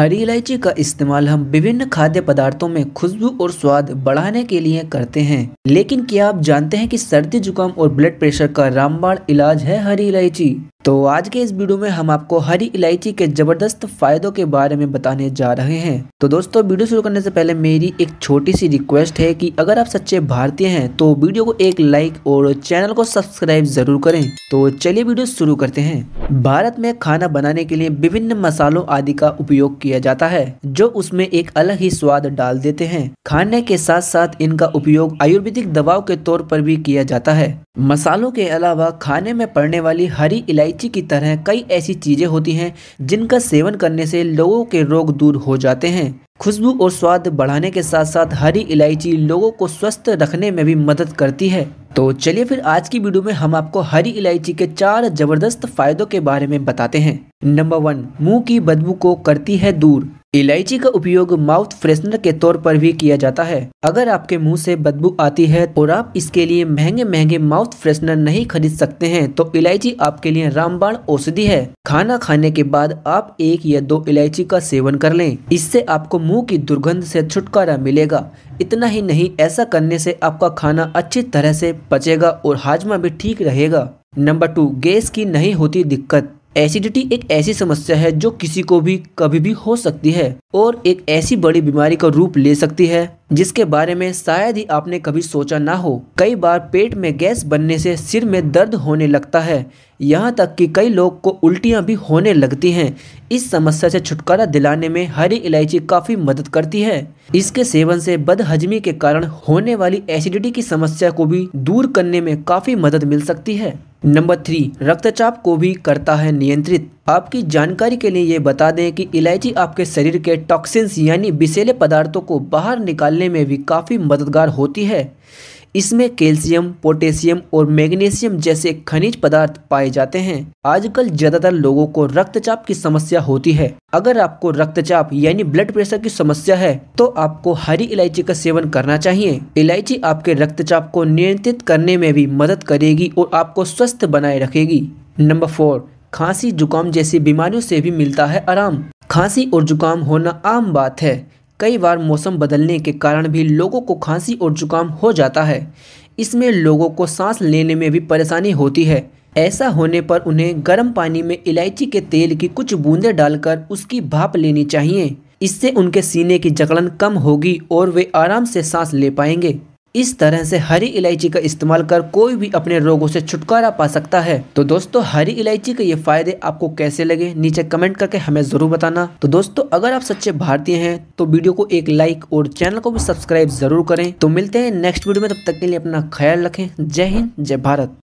हरी इलायची का इस्तेमाल हम विभिन्न खाद्य पदार्थों में खुशबू और स्वाद बढ़ाने के लिए करते हैं लेकिन क्या आप जानते हैं कि सर्दी जुकाम और ब्लड प्रेशर का रामबाण इलाज है हरी इलायची तो आज के इस वीडियो में हम आपको हरी इलायची के ज़बरदस्त फायदों के बारे में बताने जा रहे हैं तो दोस्तों वीडियो शुरू करने से पहले मेरी एक छोटी सी रिक्वेस्ट है कि अगर आप सच्चे भारतीय हैं तो वीडियो को एक लाइक और चैनल को सब्सक्राइब जरूर करें तो चलिए वीडियो शुरू करते हैं भारत में खाना बनाने के लिए विभिन्न मसालों आदि का उपयोग किया जाता है जो उसमें एक अलग ही स्वाद डाल देते हैं खाने के साथ साथ इनका उपयोग आयुर्वेदिक दवाओं के तौर पर भी किया जाता है मसालों के अलावा खाने में पड़ने वाली हरी इलायची की तरह कई ऐसी चीज़ें होती हैं जिनका सेवन करने से लोगों के रोग दूर हो जाते हैं खुशबू और स्वाद बढ़ाने के साथ साथ हरी इलायची लोगों को स्वस्थ रखने में भी मदद करती है तो चलिए फिर आज की वीडियो में हम आपको हरी इलायची के चार जबरदस्त फायदों के बारे में बताते हैं नंबर वन मुंह की बदबू को करती है दूर इलायची का उपयोग माउथ फ्रेशनर के तौर पर भी किया जाता है अगर आपके मुंह से बदबू आती है और आप इसके लिए महंगे महंगे माउथ फ्रेशनर नहीं खरीद सकते हैं तो इलायची आपके लिए रामबाण औषधि है खाना खाने के बाद आप एक या दो इलायची का सेवन कर लें इससे आपको मुंह की दुर्गंध से छुटकारा मिलेगा इतना ही नहीं ऐसा करने से आपका खाना अच्छी तरह से पचेगा और हाजमा भी ठीक रहेगा नंबर टू गैस की नहीं होती दिक्कत एसिडिटी एक ऐसी समस्या है जो किसी को भी कभी भी हो सकती है और एक ऐसी बड़ी बीमारी का रूप ले सकती है जिसके बारे में शायद ही आपने कभी सोचा ना हो कई बार पेट में गैस बनने से सिर में दर्द होने लगता है यहाँ तक कि कई लोग को उल्टियाँ भी होने लगती हैं इस समस्या से छुटकारा दिलाने में हरी इलायची काफ़ी मदद करती है इसके सेवन से बदहजमी के कारण होने वाली एसिडिटी की समस्या को भी दूर करने में काफ़ी मदद मिल सकती है नंबर थ्री रक्तचाप को भी करता है नियंत्रित आपकी जानकारी के लिए ये बता दें कि इलायची आपके शरीर के टॉक्सिन्स यानी बिसेले पदार्थों को बाहर निकालने में भी काफ़ी मददगार होती है इसमें कैल्शियम पोटेशियम और मैग्नीशियम जैसे खनिज पदार्थ पाए जाते हैं आजकल ज़्यादातर लोगों को रक्तचाप की समस्या होती है अगर आपको रक्तचाप यानी ब्लड प्रेशर की समस्या है तो आपको हरी इलायची का सेवन करना चाहिए इलायची आपके रक्तचाप को नियंत्रित करने में भी मदद करेगी और आपको स्वस्थ बनाए रखेगी नंबर फोर खांसी जुकाम जैसी बीमारियों से भी मिलता है आराम खांसी और जुकाम होना आम बात है कई बार मौसम बदलने के कारण भी लोगों को खांसी और जुकाम हो जाता है इसमें लोगों को सांस लेने में भी परेशानी होती है ऐसा होने पर उन्हें गर्म पानी में इलायची के तेल की कुछ बूंदें डालकर उसकी भाप लेनी चाहिए इससे उनके सीने की जकड़न कम होगी और वे आराम से सांस ले पाएंगे इस तरह से हरी इलायची का इस्तेमाल कर कोई भी अपने रोगों से छुटकारा पा सकता है तो दोस्तों हरी इलायची के ये फायदे आपको कैसे लगे नीचे कमेंट करके हमें जरूर बताना तो दोस्तों अगर आप सच्चे भारतीय हैं तो वीडियो को एक लाइक और चैनल को भी सब्सक्राइब जरूर करें तो मिलते हैं नेक्स्ट वीडियो में तब तक के लिए अपना ख्याल रखें जय हिंद जय भारत